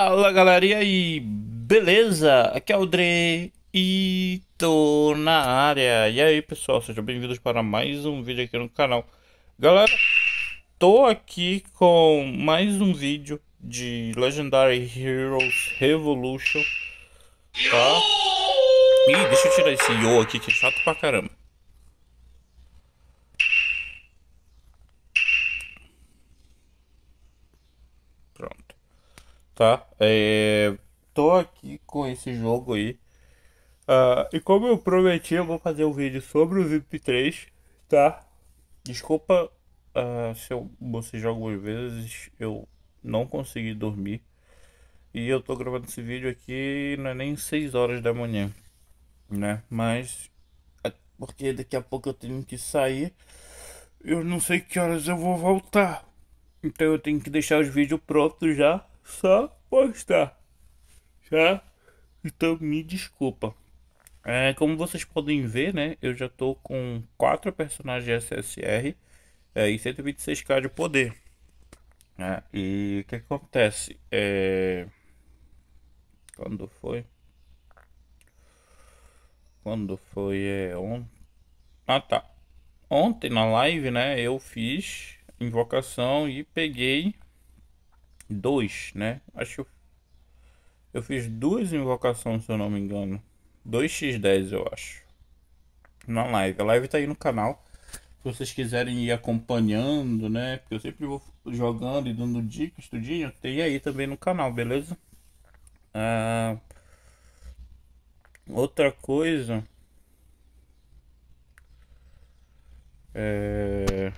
Fala galera aí, beleza? Aqui é o Dre e tô na área. E aí pessoal, sejam bem-vindos para mais um vídeo aqui no canal. Galera, tô aqui com mais um vídeo de Legendary Heroes Revolution, tá? Ih, deixa eu tirar esse yo aqui que é chato pra caramba. tá? É, tô aqui com esse jogo aí. Uh, e como eu prometi, eu vou fazer um vídeo sobre o VIP 3, tá? Desculpa uh, se eu você joga algumas vezes, eu não consegui dormir. E eu tô gravando esse vídeo aqui, não é nem 6 horas da manhã, né? Mas, é porque daqui a pouco eu tenho que sair, eu não sei que horas eu vou voltar. Então eu tenho que deixar os vídeos prontos já, só postar, já. Tá? Então me desculpa. É, como vocês podem ver, né, eu já tô com quatro personagens SSR é, e 126k de poder. É, e o que acontece? É... Quando foi? Quando foi? É, on... Ah tá. Ontem na live, né, eu fiz invocação e peguei dois, né? Acho que eu, fiz duas invocações, se eu não me engano. 2x10, eu acho. Na live. A live tá aí no canal. Se vocês quiserem ir acompanhando, né? Porque eu sempre vou jogando e dando dicas, tudinho. Tem aí também no canal, beleza? Ah, outra coisa. É...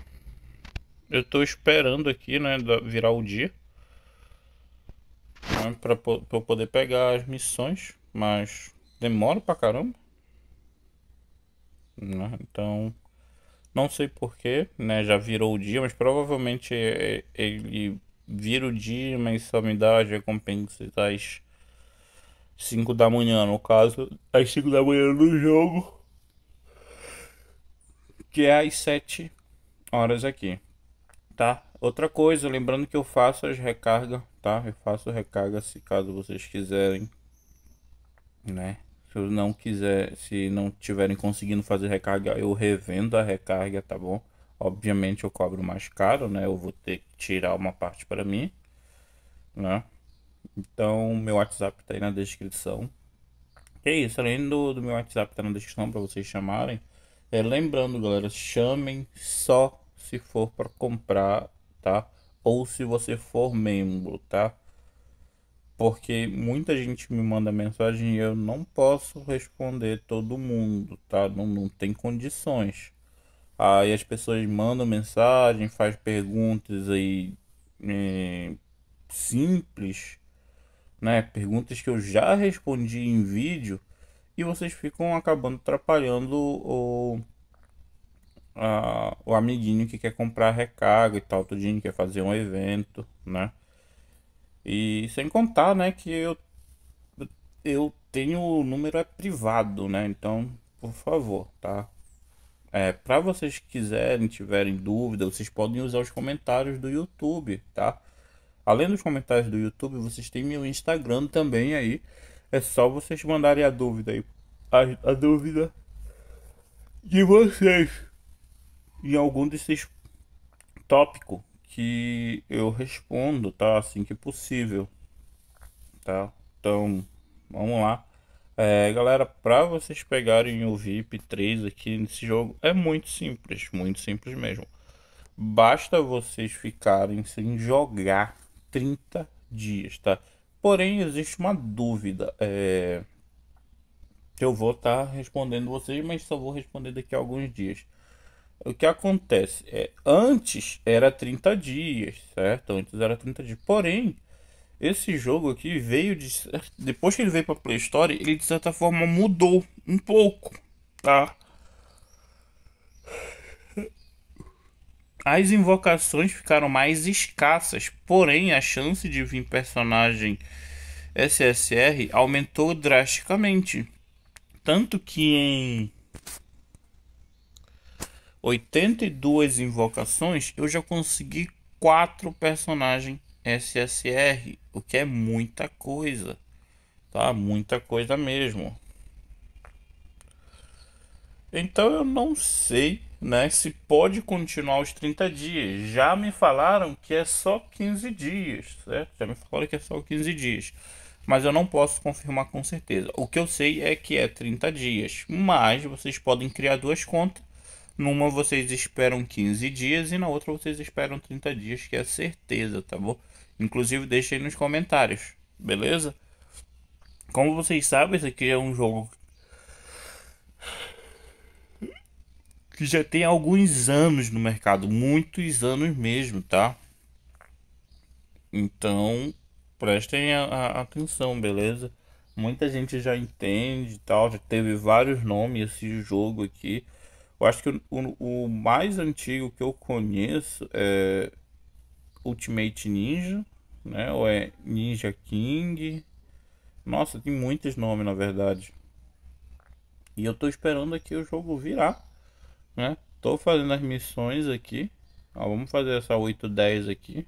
Eu tô esperando aqui, né? Virar o dia né, para eu poder pegar as missões, mas demora pra caramba. Né? Então, não sei porquê, né? Já virou o dia, mas provavelmente é, é, ele vira o dia, mas só me dá as recompensas às 5 da manhã, no caso, às 5 da manhã no jogo. Que é às 7 horas aqui, tá? Outra coisa, lembrando que eu faço as recargas tá? Eu faço recarga se caso vocês quiserem, né? Se eu não quiser, se não tiverem conseguindo fazer recarga, eu revendo a recarga, tá bom? Obviamente eu cobro mais caro, né? Eu vou ter que tirar uma parte para mim, né? Então, meu WhatsApp tá aí na descrição. É isso, além do, do meu WhatsApp tá na descrição para vocês chamarem. É, lembrando, galera, chamem só se for para comprar, tá? ou se você for membro, tá? Porque muita gente me manda mensagem e eu não posso responder todo mundo, tá? Não, não tem condições. Aí as pessoas mandam mensagem, faz perguntas aí é, simples, né? Perguntas que eu já respondi em vídeo e vocês ficam acabando atrapalhando o o amiguinho que quer comprar recarga e tal, tudinho, quer fazer um evento, né? E sem contar, né, que eu, eu tenho o número é privado, né? Então, por favor, tá? É, para vocês que quiserem, tiverem dúvida, vocês podem usar os comentários do YouTube, tá? Além dos comentários do YouTube, vocês têm meu Instagram também aí. É só vocês mandarem a dúvida aí. A, a dúvida de vocês em algum desses tópicos que eu respondo, tá? Assim que possível, tá? Então, vamos lá. É, galera, para vocês pegarem o VIP 3 aqui nesse jogo, é muito simples, muito simples mesmo. Basta vocês ficarem sem jogar 30 dias, tá? Porém, existe uma dúvida. É... Eu vou estar tá respondendo vocês, mas só vou responder daqui a alguns dias o que acontece é antes era 30 dias, certo? Antes era 30 dias. Porém, esse jogo aqui veio de depois que ele veio para Play Store, ele de certa forma mudou um pouco, tá? As invocações ficaram mais escassas, porém a chance de vir personagem SSR aumentou drasticamente. Tanto que em 82 invocações, eu já consegui quatro personagens SSR, o que é muita coisa, tá? Muita coisa mesmo. Então eu não sei, né, se pode continuar os 30 dias. Já me falaram que é só 15 dias, certo? Já me falaram que é só 15 dias. Mas eu não posso confirmar com certeza. O que eu sei é que é 30 dias, mas vocês podem criar duas contas numa vocês esperam 15 dias e na outra vocês esperam 30 dias, que é certeza, tá bom? Inclusive deixem nos comentários, beleza? Como vocês sabem, esse aqui é um jogo que já tem alguns anos no mercado, muitos anos mesmo, tá? Então, prestem a, a atenção, beleza? Muita gente já entende e tal, já teve vários nomes esse jogo aqui. Eu acho que o, o, o mais antigo que eu conheço é Ultimate Ninja, né? Ou é Ninja King. Nossa, tem muitos nomes na verdade. E eu tô esperando aqui o jogo virar, né? Tô fazendo as missões aqui. Ó, vamos fazer essa 810 aqui.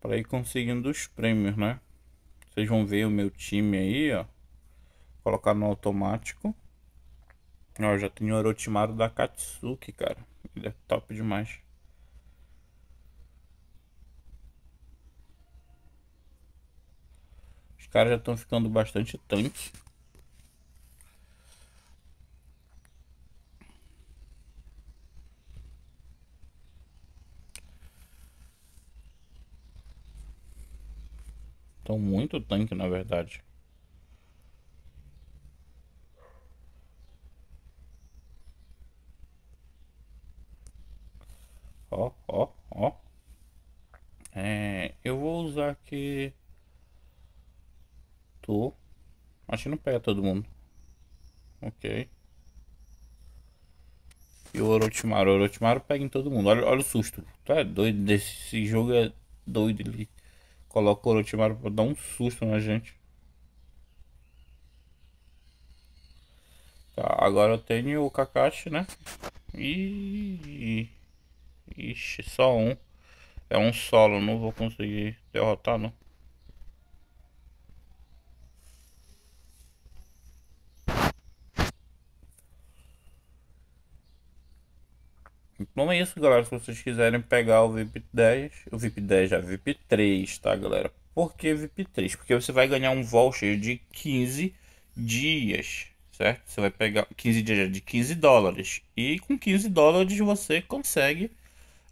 Para ir conseguindo os prêmios, né? Vocês vão ver o meu time aí, ó. colocar no automático. Ó, já tem o Orochimaru da Katsuki, cara. Ele é top demais. Os caras já estão ficando bastante tanque. Estão muito tanque, na verdade. ó, É, eu vou usar aqui. Tô. Acho que não pega todo mundo. Ok. E o Orochimaru. O Orochimaru pega em todo mundo. Olha, olha o susto. Tu é doido. Desse jogo é doido. Ele coloca o Orochimaru pra dar um susto na gente. Tá, agora eu tenho o Kakashi, né? E... Ixi, só um. É um solo, não vou conseguir derrotar não. Então é isso, galera. Se vocês quiserem pegar o VIP 10, o VIP 10 já, VIP 3, tá, galera? Por que VIP 3? Porque você vai ganhar um voucher de 15 dias, certo? Você vai pegar 15 dias de 15 dólares. E com 15 dólares você consegue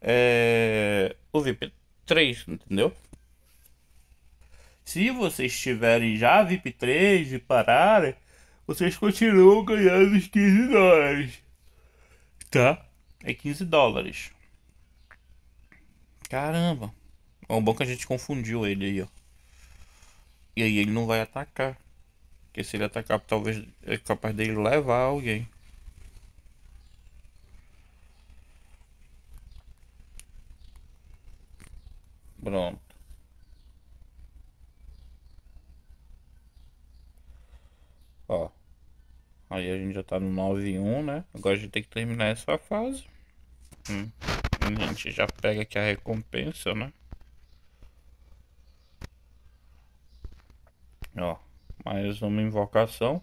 é, o VIP3, entendeu? Se vocês tiverem já VIP3 e pararem, vocês continuam ganhando os 15 dólares. Tá? É 15 dólares. Caramba. É um bom que a gente confundiu ele aí, ó. E aí ele não vai atacar. Porque se ele atacar, talvez é capaz dele levar alguém. Pronto. Ó. Aí a gente já tá no 9 e 1, né? Agora a gente tem que terminar essa fase. Hum. A gente já pega aqui a recompensa, né? Ó. Mais uma invocação.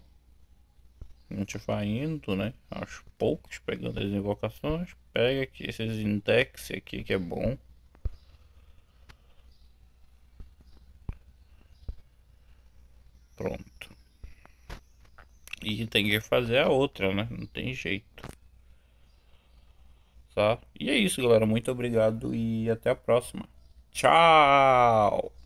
A gente vai indo, né? Aos poucos, pegando as invocações. Pega aqui esses index aqui que é bom. E tem que fazer a outra, né? Não tem jeito. Tá? E é isso, galera. Muito obrigado e até a próxima. Tchau!